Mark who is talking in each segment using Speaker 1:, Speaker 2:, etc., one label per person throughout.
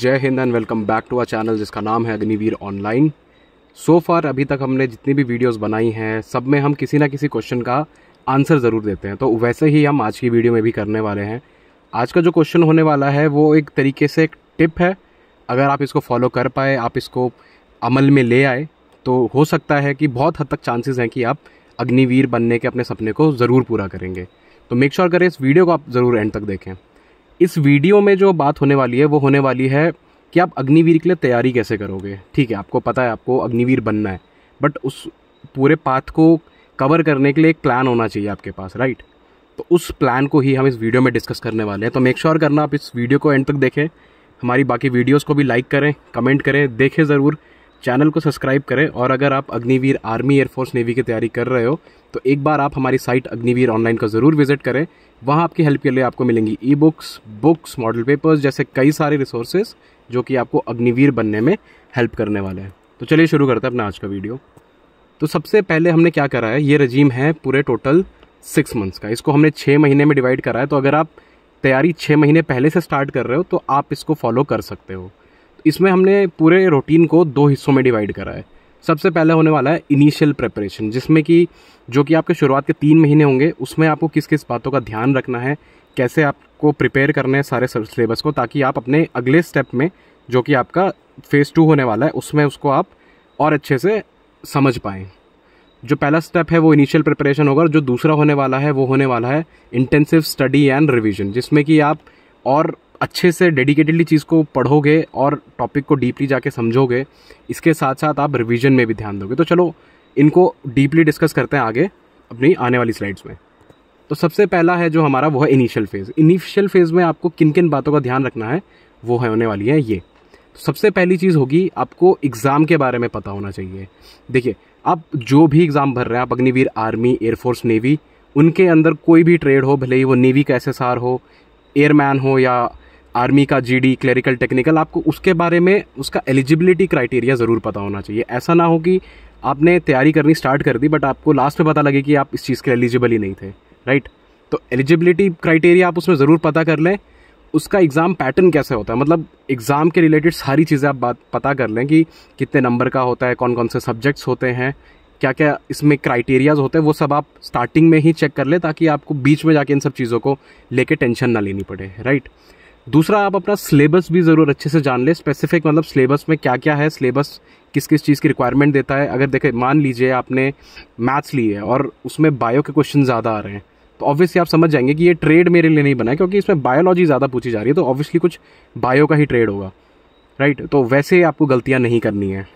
Speaker 1: जय हिंद and welcome back to our channel जिसका नाम है अग्निवीर ऑनलाइन सो फार अभी तक हमने जितनी भी वीडियोस बनाई हैं सब में हम किसी ना किसी क्वेश्चन का आंसर ज़रूर देते हैं तो वैसे ही हम आज की वीडियो में भी करने वाले हैं आज का जो क्वेश्चन होने वाला है वो एक तरीके से एक टिप है अगर आप इसको फॉलो कर पाए आप इसको अमल में ले आए तो हो सकता है कि बहुत हद तक चांसेज हैं कि आप अग्निवीर बनने के अपने सपने को ज़रूर पूरा करेंगे तो मेक श्योर sure करें इस वीडियो को आप ज़रूर एंड तक देखें इस वीडियो में जो बात होने वाली है वो होने वाली है कि आप अग्निवीर के लिए तैयारी कैसे करोगे ठीक है आपको पता है आपको अग्निवीर बनना है बट उस पूरे पाथ को कवर करने के लिए एक प्लान होना चाहिए आपके पास राइट तो उस प्लान को ही हम इस वीडियो में डिस्कस करने वाले हैं तो मेक श्योर करना आप इस वीडियो को एंड तक देखें हमारी बाकी वीडियोज़ को भी लाइक करें कमेंट करें देखें ज़रूर चैनल को सब्सक्राइब करें और अगर आप अग्निवीर आर्मी एयरफोर्स नेवी की तैयारी कर रहे हो तो एक बार आप हमारी साइट अग्निवीर ऑनलाइन का ज़रूर विजिट करें वहाँ आपकी हेल्प के लिए आपको मिलेंगी e books books model papers जैसे कई सारे रिसोर्सेज जो कि आपको अग्निवीर बनने में हेल्प करने वाले हैं तो चलिए शुरू करते हैं अपना आज का वीडियो तो सबसे पहले हमने क्या करा है ये रजीम है पूरे टोटल सिक्स मंथ्स का इसको हमने छः महीने में डिवाइड करा है तो अगर आप तैयारी छः महीने पहले से स्टार्ट कर रहे हो तो आप इसको फॉलो कर सकते हो इसमें हमने पूरे रूटीन को दो हिस्सों में डिवाइड करा है सबसे पहला होने वाला है इनिशियल प्रेपरेशन जिसमें कि जो कि आपके शुरुआत के तीन महीने होंगे उसमें आपको किस किस बातों का ध्यान रखना है कैसे आपको प्रिपेयर करना है सारे सिलेबस को ताकि आप अपने अगले स्टेप में जो कि आपका फेज़ टू होने वाला है उसमें उसको आप और अच्छे से समझ पाएँ जो पहला स्टेप है वो इनिशियल प्रिपरेशन होगा जो दूसरा होने वाला है वो होने वाला है इंटेंसिव स्टडी एंड रिविजन जिसमें कि आप और अच्छे से डेडिकेटेडली चीज़ को पढ़ोगे और टॉपिक को डीपली जाके समझोगे इसके साथ साथ आप रिवीजन में भी ध्यान दोगे तो चलो इनको डीपली डिस्कस करते हैं आगे अपनी आने वाली स्लाइड्स में तो सबसे पहला है जो हमारा वो है इनिशियल फेज़ इनिशियल फेज़ में आपको किन किन बातों का ध्यान रखना है वो है होने वाली है ये तो सबसे पहली चीज़ होगी आपको एग्ज़ाम के बारे में पता होना चाहिए देखिए आप जो भी एग्ज़ाम भर रहे हैं आप अग्निवीर आर्मी एयरफोर्स नेवी उनके अंदर कोई भी ट्रेड हो भले ही वो नेवी का एस हो एयरमैन हो या आर्मी का जीडी क्लरिकल टेक्निकल आपको उसके बारे में उसका एलिजिबिलिटी क्राइटेरिया ज़रूर पता होना चाहिए ऐसा ना हो कि आपने तैयारी करनी स्टार्ट कर दी बट आपको लास्ट में पता लगे कि आप इस चीज़ के एलिजिबल ही नहीं थे राइट तो एलिजिबिलिटी क्राइटेरिया आप उसमें ज़रूर पता कर लें उसका एग्ज़ाम पैटर्न कैसे होता है मतलब एग्ज़ाम के रिलेटेड सारी चीज़ें आप बात पता कर लें कि कितने नंबर का होता है कौन कौन से सब्जेक्ट्स होते हैं क्या क्या इसमें क्राइटेरियाज होते हैं वो सब आप स्टार्टिंग में ही चेक कर लें ताकि आपको बीच में जाके इन सब चीज़ों को लेके टेंशन ना लेनी पड़े राइट दूसरा आप अपना सिलेबस भी ज़रूर अच्छे से जान लें स्पेसिफिक मतलब सिलेबस में क्या क्या है सिलेबस किस किस चीज़ की रिक्वायरमेंट देता है अगर देखें मान लीजिए आपने मैथ्स ली है और उसमें बायो के क्वेश्चन ज़्यादा आ रहे हैं तो ऑब्वियसली आप समझ जाएंगे कि ये ट्रेड मेरे लिए नहीं बना है क्योंकि इसमें बायोलॉजी ज़्यादा पूछी जा रही है तो ऑब्वियसली कुछ बायो का ही ट्रेड होगा राइट तो वैसे आपको गलतियाँ नहीं करनी है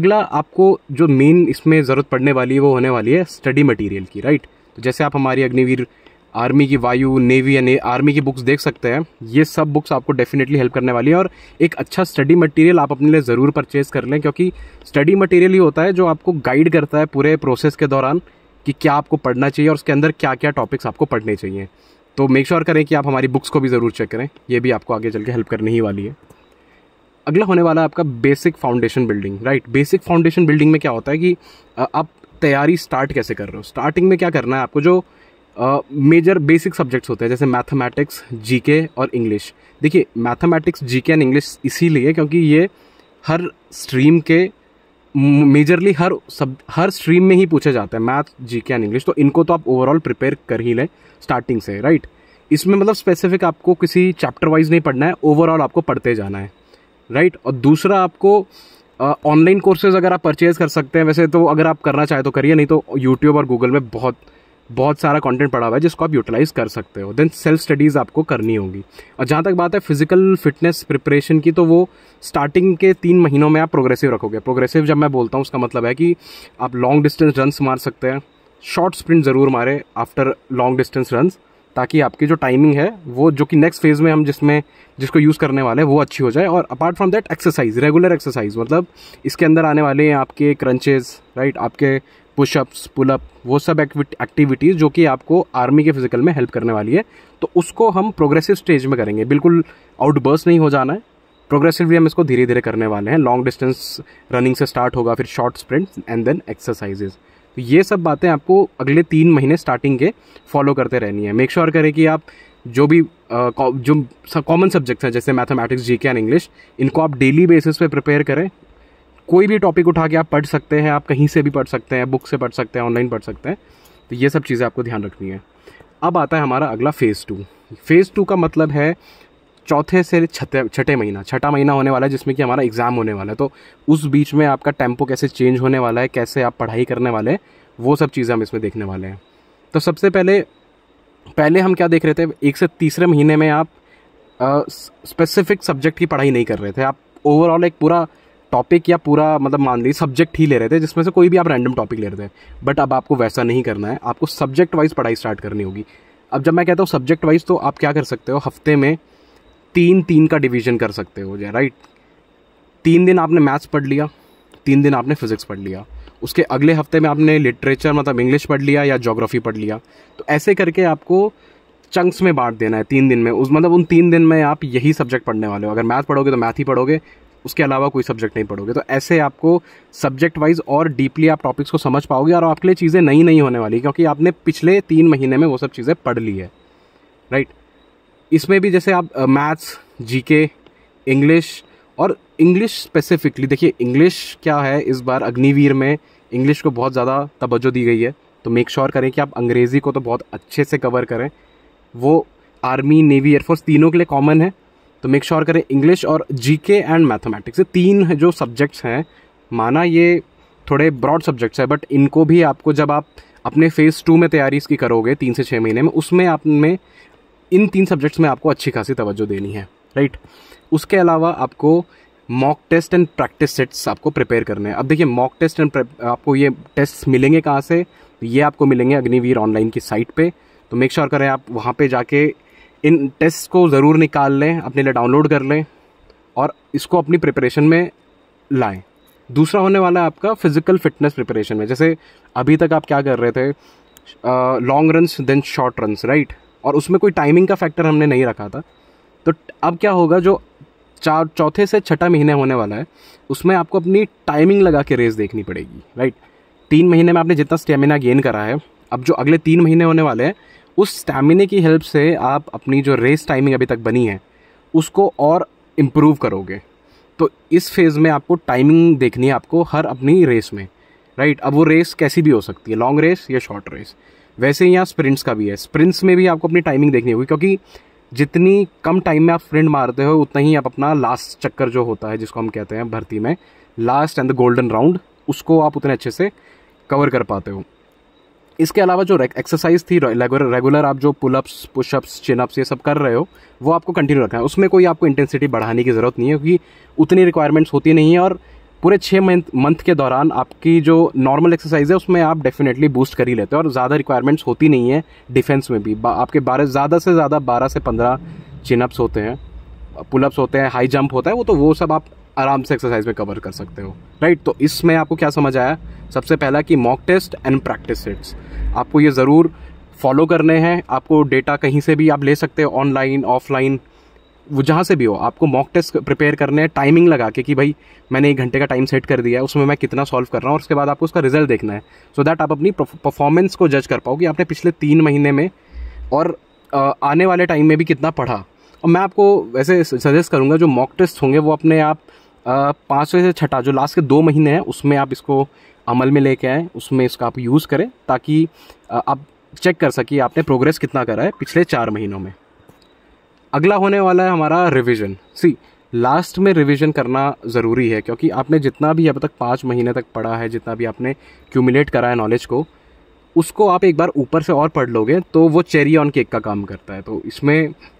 Speaker 1: अगला आपको जो मेन इसमें ज़रूरत पड़ने वाली है वो होने वाली है स्टडी मटेरियल की राइट तो जैसे आप हमारी अग्निवीर आर्मी की वायु नेवी या ने, आर्मी की बुक्स देख सकते हैं ये सब बुक्स आपको डेफिनेटली हेल्प करने वाली है और एक अच्छा स्टडी मटेरियल आप अपने लिए ज़रूर परचेज़ कर लें क्योंकि स्टडी मटेरियल ही होता है जो आपको गाइड करता है पूरे प्रोसेस के दौरान कि क्या आपको पढ़ना चाहिए और उसके अंदर क्या क्या टॉपिक्स आपको पढ़ने चाहिए तो मेक श्योर sure करें कि आप हमारी बुक्स को भी ज़रूर चेक करें ये भी आपको आगे चल के हेल्प करने ही वाली है अगला होने वाला है आपका basic foundation building right basic foundation building में क्या होता है कि आप तैयारी स्टार्ट कैसे कर रहे हो स्टार्टिंग में क्या करना है आपको जो मेजर बेसिक सब्जेक्ट्स होते हैं जैसे मैथमेटिक्स जीके और इंग्लिश देखिए मैथमेटिक्स जीके एंड इंग्लिश इसीलिए क्योंकि ये हर स्ट्रीम के मेजरली हर सब हर स्ट्रीम में ही पूछे जाते हैं मैथ जीके एंड इंग्लिश तो इनको तो आप ओवरऑल प्रिपेयर कर ही लें स्टार्टिंग से राइट इसमें मतलब स्पेसिफिक आपको किसी चैप्टर वाइज नहीं पढ़ना है ओवरऑल आपको पढ़ते जाना है राइट और दूसरा आपको ऑनलाइन कोर्सेज अगर आप परचेज कर सकते हैं वैसे तो अगर आप करना चाहें तो करिए नहीं तो यूट्यूब और गूगल में बहुत बहुत सारा कंटेंट पड़ा हुआ है जिसको आप यूटिलाइज कर सकते हो देन सेल्फ स्टडीज़ आपको करनी होगी और जहाँ तक बात है फिजिकल फिटनेस प्रिपरेशन की तो वो स्टार्टिंग के तीन महीनों में आप प्रोग्रेसिव रखोगे प्रोग्रेसिव जब मैं बोलता हूँ उसका मतलब है कि आप लॉन्ग डिस्टेंस रनस मार सकते हैं शॉर्ट स्प्रिंट ज़रूर मारे आफ्टर लॉन्ग डिस्टेंस रन ताकि आपकी जो टाइमिंग है वो जो कि नेक्स्ट फेज़ में हम जिसमें जिसको यूज़ करने वाले हैं वो अच्छी हो जाए और apart from that exercise regular exercise मतलब इसके अंदर आने वाले हैं आपके क्रंचेज राइट आपके पुशअप्स पुलअप वो सब एक्टिविटीज़ जो कि आपको आर्मी के फिजिकल में हेल्प करने वाली है तो उसको हम प्रोग्रेसिव स्टेज में करेंगे बिल्कुल आउटबर्स नहीं हो जाना है प्रोग्रेसिवली हम इसको धीरे धीरे करने वाले हैं लॉन्ग डिस्टेंस रनिंग से स्टार्ट होगा फिर short sprint and then exercises तो ये सब बातें आपको अगले तीन महीने स्टार्टिंग के फॉलो करते रहनी है मेक श्योर sure करें कि आप जो भी जो कॉमन सब्जेक्ट्स हैं जैसे मैथमेटिक्स जी के एंड इंग्लिश इनको आप डेली बेसिस पे प्रिपेयर करें कोई भी टॉपिक उठा के आप पढ़ सकते हैं आप कहीं से भी पढ़ सकते हैं बुक से पढ़ सकते हैं ऑनलाइन पढ़ सकते हैं तो ये सब चीज़ें आपको ध्यान रखनी है अब आता है हमारा अगला फ़ेज़ टू फ़ेज़ टू का मतलब है चौथे से छठे छठे महीना छठा महीना होने वाला है जिसमें कि हमारा एग्ज़ाम होने वाला है तो उस बीच में आपका टेम्पो कैसे चेंज होने वाला है कैसे आप पढ़ाई करने वाले हैं वो सब चीज़ें हम इसमें देखने वाले हैं तो सबसे पहले पहले हम क्या देख रहे थे एक से तीसरे महीने में आप स्पेसिफिक सब्जेक्ट की पढ़ाई नहीं कर रहे थे आप ओवरऑल एक पूरा टॉपिक या पूरा मतलब मान लीजिए सब्जेक्ट ही ले रहे थे जिसमें से कोई भी आप रैंडम टॉपिक ले रहे थे बट अब आपको वैसा नहीं करना है आपको सब्जेक्ट वाइज पढ़ाई स्टार्ट करनी होगी अब जब मैं कहता हूँ सब्जेक्ट वाइज तो आप क्या कर सकते हो हफ्ते में तीन तीन का डिवीजन कर सकते हो राइट तीन दिन आपने मैथ्स पढ़ लिया तीन दिन आपने फिजिक्स पढ़ लिया उसके अगले हफ्ते में आपने लिटरेचर मतलब इंग्लिश पढ़ लिया या जोग्राफी पढ़ लिया तो ऐसे करके आपको चंक्स में बांट देना है तीन दिन में उस मतलब उन तीन दिन में आप यही सब्जेक्ट पढ़ने वाले हो अगर मैथ पढ़ोगे तो मैथ ही पढ़ोगे उसके अलावा कोई सब्जेक्ट नहीं पढ़ोगे तो ऐसे आपको सब्जेक्ट वाइज और डीपली आप टॉपिक्स को समझ पाओगे और आपके लिए चीज़ें नई नहीं होने वाली क्योंकि आपने पिछले तीन महीने में वो सब चीज़ें पढ़ ली है राइट इसमें भी जैसे आप मैथ्स के इंग्लिश और इंग्लिश स्पेसिफिकली देखिए इंग्लिश क्या है इस बार अग्निवीर में इंग्लिश को बहुत ज़्यादा तवज्जो दी गई है तो मेक श्योर sure करें कि आप अंग्रेज़ी को तो बहुत अच्छे से कवर करें वो आर्मी नेवी एयरफोर्स तीनों के लिए कॉमन है तो मेक श्योर sure करें इंग्लिश और जीके एंड मैथमेटिक्स ये तीन जो सब्जेक्ट्स हैं माना ये थोड़े ब्रॉड सब्जेक्ट्स हैं बट इनको भी आपको जब आप अपने फेज़ टू में तैयारी इसकी करोगे तीन से छः महीने में उसमें आप में इन तीन सब्जेक्ट्स में आपको अच्छी खासी तवज्जो देनी है राइट उसके अलावा आपको mock test and practice sets आपको प्रिपेयर करने हैं अब देखिए मॉक टेस्ट एंड आपको ये टेस्ट मिलेंगे कहाँ से ये आपको मिलेंगे अग्निवीर ऑनलाइन की साइट पे तो मेक श्योर sure करें आप वहाँ पे जाके इन टेस्ट को ज़रूर निकाल लें अपने लिए डाउनलोड कर लें और इसको अपनी प्रिपरेशन में लाएं दूसरा होने वाला है आपका फिजिकल फिटनेस प्रिपरेशन में जैसे अभी तक आप क्या कर रहे थे long runs then short runs right और उसमें कोई टाइमिंग का फैक्टर हमने नहीं रखा था तो अब क्या होगा जो चार चौथे से छठा महीने होने वाला है उसमें आपको अपनी टाइमिंग लगा के रेस देखनी पड़ेगी राइट तीन महीने में आपने जितना स्टेमिना गेन करा है अब जो अगले तीन महीने होने वाले हैं उस स्टैमिने की हेल्प से आप अपनी जो रेस टाइमिंग अभी तक बनी है उसको और इम्प्रूव करोगे तो इस फेज़ में आपको टाइमिंग देखनी है आपको हर अपनी रेस में राइट अब वो रेस कैसी भी हो सकती है लॉन्ग रेस या शॉर्ट रेस वैसे ही यहाँ स्प्रिंट्स का भी है स्प्रिंट्स में भी आपको अपनी टाइमिंग देखनी होगी क्योंकि जितनी कम टाइम में आप स्प्रिंट मारते हो उतना ही आप अपना लास्ट चक्कर जो होता है जिसको हम कहते हैं भर्ती में last and the golden round उसको आप उतने अच्छे से कवर कर पाते हो इसके अलावा जो एक्सरसाइज थी रेगुलर आप जो पुलअप्स पुशअप्स चिनअप्स ये सब कर रहे हो वो आपको कंटिन्यू रखना है उसमें कोई आपको इंटेंसिटी बढ़ाने की ज़रूरत नहीं है क्योंकि उतनी रिक्वायरमेंट्स होती नहीं है और पूरे छः मंथ मंथ के दौरान आपकी जो नॉर्मल एक्सरसाइज है उसमें आप डेफिनेटली बूस्ट कर ही लेते हो और ज़्यादा रिक्वायरमेंट्स होती नहीं है डिफेंस में भी आपके बारह ज़्यादा से ज़्यादा बारह से पंद्रह चिनअप्स होते हैं पुलअप्स होते हैं हाई जंप होता है वो तो वो सब आप आराम से एक्सरसाइज में कवर कर सकते हो राइट तो इसमें आपको क्या समझ आया सबसे पहला कि mock test and practice sets आपको ये ज़रूर फॉलो करने हैं आपको डेटा कहीं से भी आप ले सकते हो ऑनलाइन ऑफलाइन वो जहाँ से भी हो आपको मॉक टेस्ट प्रिपेयर करने हैं टाइमिंग लगा के कि भाई मैंने एक घंटे का टाइम सेट कर दिया है उसमें मैं कितना सॉल्व कर रहा हूँ और उसके बाद आपको उसका रिजल्ट देखना है सो so दैट आप अपनी परफॉर्मेंस को जज कर पाओ कि आपने पिछले तीन महीने में और आने वाले टाइम में भी कितना पढ़ा और मैं आपको वैसे सजेस्ट करूँगा जो मॉक टेस्ट होंगे वो अपने आप पाँचवें से छठा जो लास्ट के दो महीने हैं उसमें आप इसको अमल में लेके आएँ उसमें इसका आप यूज़ करें ताकि आप चेक कर सकें आपने प्रोग्रेस कितना करा है पिछले चार महीनों में अगला होने वाला है हमारा रिविज़न सी लास्ट में रिवीजन करना ज़रूरी है क्योंकि आपने जितना भी अब तक पाँच महीने तक पढ़ा है जितना भी आपने क्यूमुलेट करा है नॉलेज को उसको आप एक बार ऊपर से और पढ़ लोगे तो वो चेरी ऑन केक का काम करता है तो इसमें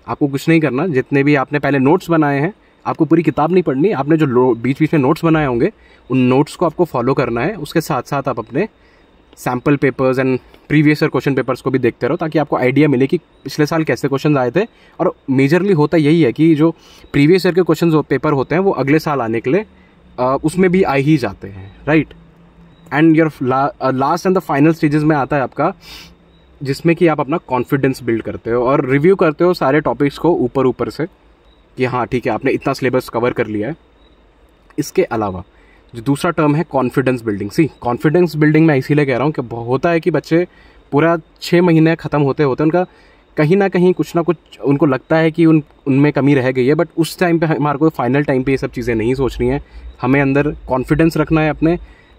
Speaker 1: आपको कुछ नहीं करना जितने भी आपने पहले नोट्स बनाए हैं आपको पूरी किताब नहीं पढ़नी आपने जो बीच बीच में नोट्स बनाए होंगे उन नोट्स को आपको फॉलो करना है उसके साथ साथ आप अपने sample papers and previous year question papers को भी देखते रहो ताकि आपको आइडिया मिले कि पिछले साल कैसे क्वेश्चन आए थे और मेजरली होता यही है कि जो प्रीवियस ईयर के क्वेश्चन पेपर होते हैं वो अगले साल आने के लिए उसमें भी आ ही जाते हैं right and your last and the final stages में आता है आपका जिसमें कि आप अपना कॉन्फिडेंस बिल्ड करते हो और रिव्यू करते हो सारे टॉपिक्स को ऊपर ऊपर से कि हाँ ठीक है आपने इतना सिलेबस कवर कर लिया है इसके अलावा जो दूसरा टर्म है कॉन्फिडेंस बिल्डिंग सी कॉन्फिडेंस बिल्डिंग मैं इसीलिए कह रहा हूँ कि होता है कि बच्चे पूरा छः महीने ख़त्म होते होते उनका कहीं ना कहीं कुछ ना कुछ उनको लगता है कि उन उनमें कमी रह गई है बट उस टाइम पे हमारे को फाइनल टाइम पे ये सब चीज़ें नहीं सोचनी है हमें अंदर कॉन्फिडेंस रखना है अपने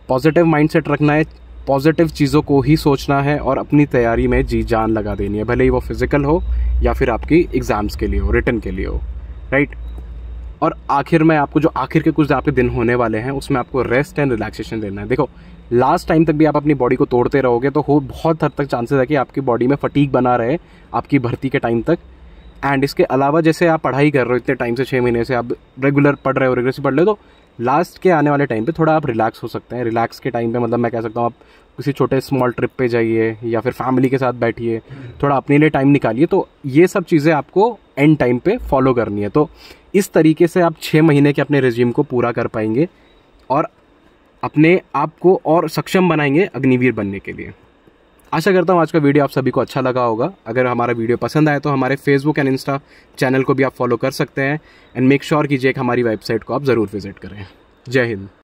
Speaker 1: पॉजिटिव माइंडसेट रखना है पॉजिटिव चीज़ों को ही सोचना है और अपनी तैयारी में जी जान लगा देनी है भले ही वो फिज़िकल हो या फिर आपकी एग्ज़ाम्स के लिए हो रिटर्न के लिए हो राइट और आखिर में आपको जो आखिर के कुछ आपके दिन होने वाले हैं उसमें आपको रेस्ट एंड रिलैक्सेशन देना है देखो लास्ट टाइम तक भी आप अपनी बॉडी को तोड़ते रहोगे तो हो बहुत हद तक चांसेस है कि आपकी बॉडी में फटीक बना रहे आपकी भर्ती के टाइम तक एंड इसके अलावा जैसे आप पढ़ाई कर रहे हो इतने टाइम से छः महीने से आप रेगुलर पढ़ रहे हो रेगुलर से पढ़ रहे हो तो लास्ट के आने वाले टाइम पे थोड़ा आप रिलैक्स हो सकते हैं रिलैक्स के टाइम पे मतलब मैं कह सकता हूँ आप किसी छोटे स्मॉल ट्रिप पे जाइए या फिर फैमिली के साथ बैठिए थोड़ा अपने लिए टाइम निकालिए तो ये सब चीज़ें आपको एंड टाइम पे फॉलो करनी है तो इस तरीके से आप छः महीने के अपने रेज्यूम को पूरा कर पाएंगे और अपने आप को और सक्षम बनाएंगे अग्निवीर बनने के लिए आशा करता हूँ आज का वीडियो आप सभी को अच्छा लगा होगा अगर हमारा वीडियो पसंद आए तो हमारे फेसबुक एंड इंस्टा चैनल को भी आप फॉलो कर सकते हैं एंड मेक श्योर कीजिए कि हमारी वेबसाइट को आप ज़रूर विजिट करें जय हिंद